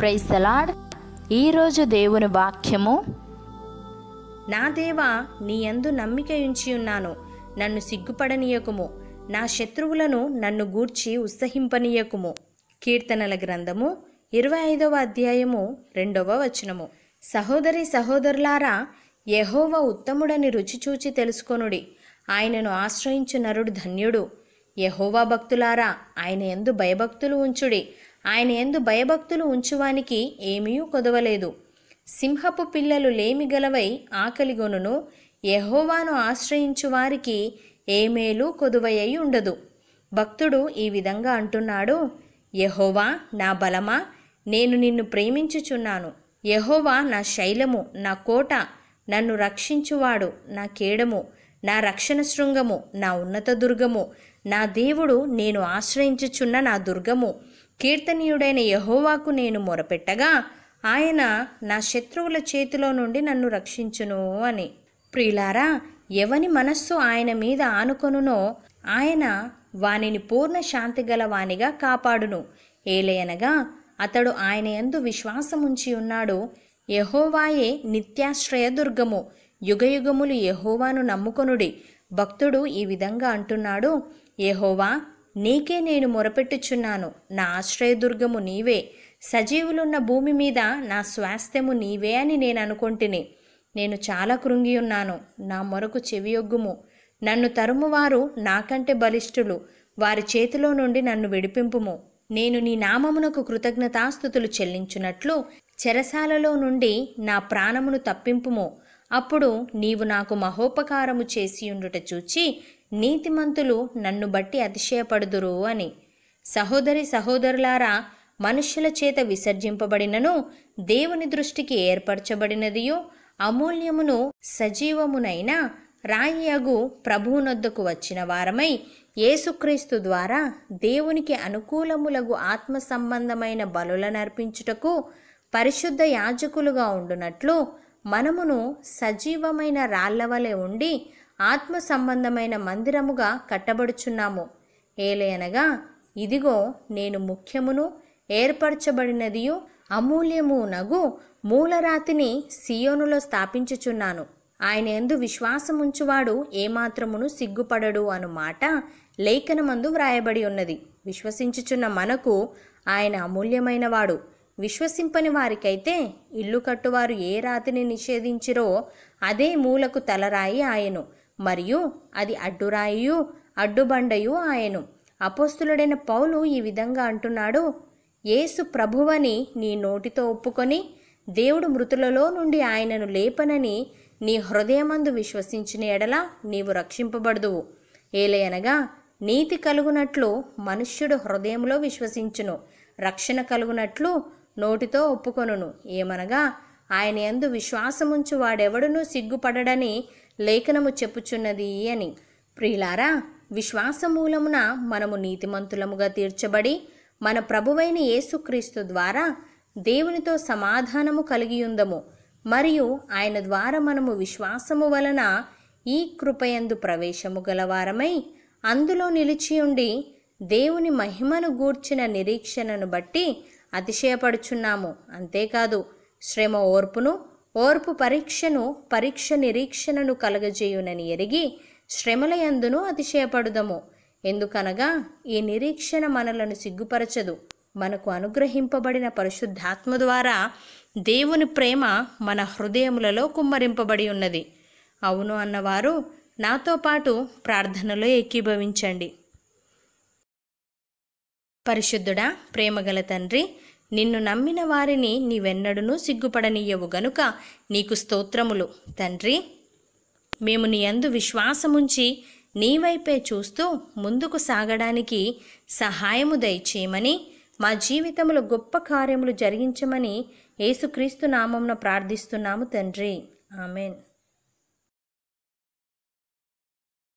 ప్రైసలాడ్ salad ఈరోజు దేవుని వాక్యము నా దేవా నీ యందు నమ్మిక ఉంచి ఉన్నాను నన్ను సిగ్గుపడనీయకుము నా శత్రువులను నన్ను గూర్చి ఉత్సహింపనీయకుము కీర్తనల గ్రంథము ఇరవై ఐదవ అధ్యాయము రెండవ వచనము సహోదరి సహోదరులారా యహోవ ఉత్తముడని రుచి చూచి తెలుసుకొనుడి ఆయనను ఆశ్రయించు నరుడు ధన్యుడు యహోవా భక్తులారా ఆయన ఎందు భయభక్తులు ఉంచుడి ఆయన ఎందు భయభక్తులు ఉంచువానికి ఏమీ కొదవలేదు సింహపు పిల్లలు లేమి గలవై ఆకలిగొనును యహోవాను ఆశ్రయించు వారికి ఏమేలూ కొదువయ్యి ఉండదు భక్తుడు ఈ విధంగా అంటున్నాడు యహోవా నా బలమా నేను నిన్ను ప్రేమించుచున్నాను యహోవా నా శైలము నా కోట నన్ను రక్షించువాడు నా కేడము నా రక్షణ శృంగము నా ఉన్నత దుర్గము నా దేవుడు నేను ఆశ్రయించుచున్న నా దుర్గము కీర్తనీయుడైన యహోవాకు నేను మొరపెట్టగా ఆయన నా శత్రువుల చేతిలో నుండి నన్ను రక్షించును అని ప్రియులారా ఎవని మనస్సు ఆయన మీద ఆనుకొనునో ఆయన వానిని పూర్ణ శాంతి గల వానిగా కాపాడును ఏలయనగా అతడు ఆయన ఎందు విశ్వాసముంచి ఉన్నాడు యహోవాయే నిత్యాశ్రయ దుర్గము యుగయుగములు యహోవాను నమ్ముకొనుడి భక్తుడు ఈ విధంగా అంటున్నాడు యహోవా నీకే నేను మొరపెట్టుచున్నాను నా ఆశ్రయదుర్గము నీవే సజీవులున్న భూమి మీద నా స్వాస్థ్యము నీవే అని నేను అనుకుంటుని నేను చాలా కృంగి ఉన్నాను నా మొరకు చెవియొగ్గుము నన్ను తరుమువారు నాకంటే బలిష్ఠులు వారి చేతిలో నుండి నన్ను విడిపింపుము నేను నీ నామమునకు కృతజ్ఞతాస్థుతులు చెల్లించున్నట్లు చెరసాలలో నుండి నా ప్రాణమును తప్పింపుము అప్పుడు నీవు నాకు మహోపకారము చేసియుండుట చూచి నీతిమంతులు నన్ను బట్టి అతిశయపడుదురు అని సహోదరి సహోదరులారా మనుష్యుల చేత విసర్జింపబడినను దేవుని దృష్టికి ఏర్పరచబడినదియు అమూల్యమును సజీవమునైన రాయియగు ప్రభువునొద్దకు వచ్చిన వారమై యేసుక్రీస్తు ద్వారా దేవునికి అనుకూలములగు ఆత్మ సంబంధమైన బలులనర్పించుటకు పరిశుద్ధ యాజకులుగా ఉండునట్లు మనమును సజీవమైన రాళ్లవలె ఉండి ఆత్మ సంబంధమైన మందిరముగా కట్టబడుచున్నాము ఏలయనగా ఇదిగో నేను ముఖ్యమును ఏర్పరచబడినదియు అమూల్యము నగు మూలరాతిని సియోనులో స్థాపించుచున్నాను ఆయన ఎందు విశ్వాసముంచువాడు ఏమాత్రమును సిగ్గుపడడు అను మాట లేఖనమందు వ్రాయబడి ఉన్నది విశ్వసించుచున్న మనకు ఆయన అమూల్యమైనవాడు విశ్వసింపని వారికైతే ఇల్లు కట్టువారు ఏ రాతిని నిషేధించిరో అదే మూలకు తలరాయి ఆయను మరియు అది అడ్డురాయు అడ్డుబండయు ఆయను అపోస్తులుడైన పౌలు ఈ విధంగా అంటున్నాడు ఏసు ప్రభువని నీ నోటితో ఒప్పుకొని దేవుడు మృతులలో నుండి ఆయనను లేపనని నీ హృదయమందు విశ్వసించిన ఎడల నీవు రక్షింపబడదువు ఏలయనగా నీతి కలుగునట్లు మనుష్యుడు హృదయంలో విశ్వసించును రక్షణ కలుగునట్లు నోటితో ఒప్పుకొను ఏమనగా ఆయన ఎందు విశ్వాసముంచు వాడెవడునూ సిగ్గుపడడని లేఖనము చెప్పుచున్నది అని ప్రియులారా విశ్వాసమూలమున మనము నీతిమంతులముగా తీర్చబడి మన ప్రభువైన యేసుక్రీస్తు ద్వారా దేవునితో సమాధానము కలిగి ఉందము మరియు ఆయన ద్వారా మనము విశ్వాసము వలన ఈ కృపయందు ప్రవేశము గలవారమై అందులో నిలిచియుండి దేవుని మహిమను గూర్చిన నిరీక్షణను బట్టి అతిశయపడుచున్నాము అంతేకాదు శ్రమ ఓర్పును ఓర్పు పరీక్షను పరీక్ష నిరీక్షణను కలగజేయునని ఎరిగి శ్రమలయందును అతిశయపడుదము ఎందుకనగా ఈ నిరీక్షణ మనలను సిగ్గుపరచదు మనకు అనుగ్రహింపబడిన పరిశుద్ధాత్మ ద్వారా దేవుని ప్రేమ మన హృదయములలో కుమ్మరింపబడి ఉన్నది అవును అన్నవారు నాతో పాటు ప్రార్థనలో ఏకీభవించండి పరిశుద్ధుడా ప్రేమగల తండ్రి నిన్ను నమ్మిన వారిని నీవెన్నడనూ సిగ్గుపడనీయవు గనుక నీకు స్తోత్రములు తండ్రి మేము నీ అందు విశ్వాసముంచి నీ వైపే చూస్తూ ముందుకు సాగడానికి సహాయము దయచేయమని మా జీవితంలో గొప్ప కార్యములు జరిగించమని యేసుక్రీస్తు నామంను ప్రార్థిస్తున్నాము తండ్రి ఆమెన్